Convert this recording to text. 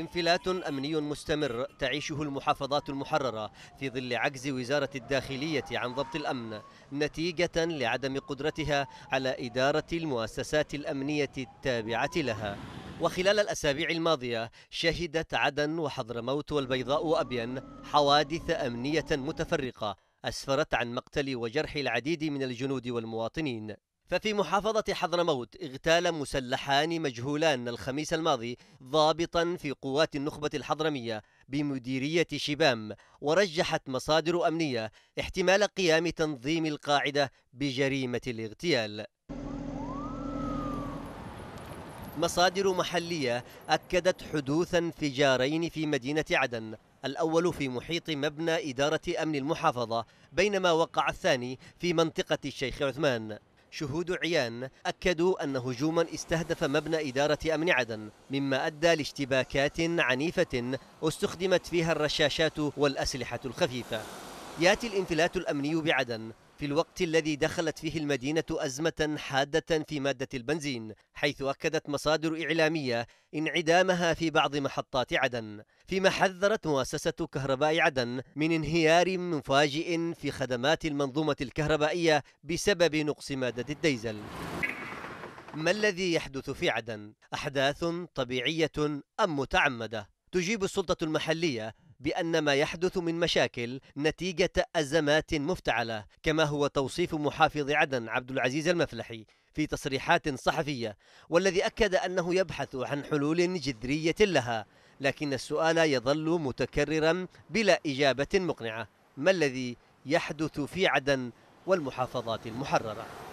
انفلات أمني مستمر تعيشه المحافظات المحررة في ظل عجز وزارة الداخلية عن ضبط الأمن نتيجة لعدم قدرتها على إدارة المؤسسات الأمنية التابعة لها وخلال الأسابيع الماضية شهدت عدن وحضرموت والبيضاء وأبين حوادث أمنية متفرقة أسفرت عن مقتل وجرح العديد من الجنود والمواطنين ففي محافظة حضرموت اغتال مسلحان مجهولان الخميس الماضي ضابطا في قوات النخبة الحضرمية بمديرية شبام ورجحت مصادر أمنية احتمال قيام تنظيم القاعدة بجريمة الاغتيال مصادر محلية أكدت حدوث انفجارين في مدينة عدن الأول في محيط مبنى إدارة أمن المحافظة بينما وقع الثاني في منطقة الشيخ عثمان شهود عيان أكدوا أن هجوما استهدف مبنى إدارة أمن عدن مما أدى لاشتباكات عنيفة استخدمت فيها الرشاشات والأسلحة الخفيفة ياتي الانفلات الأمني بعدن في الوقت الذي دخلت فيه المدينة أزمة حادة في مادة البنزين حيث أكدت مصادر إعلامية انعدامها في بعض محطات عدن فيما حذرت مؤسسة كهرباء عدن من انهيار مفاجئ في خدمات المنظومة الكهربائية بسبب نقص مادة الديزل ما الذي يحدث في عدن؟ أحداث طبيعية أم متعمدة؟ تجيب السلطة المحلية بأن ما يحدث من مشاكل نتيجة أزمات مفتعلة كما هو توصيف محافظ عدن عبد العزيز المفلحي في تصريحات صحفية والذي أكد أنه يبحث عن حلول جذرية لها لكن السؤال يظل متكررا بلا إجابة مقنعة ما الذي يحدث في عدن والمحافظات المحررة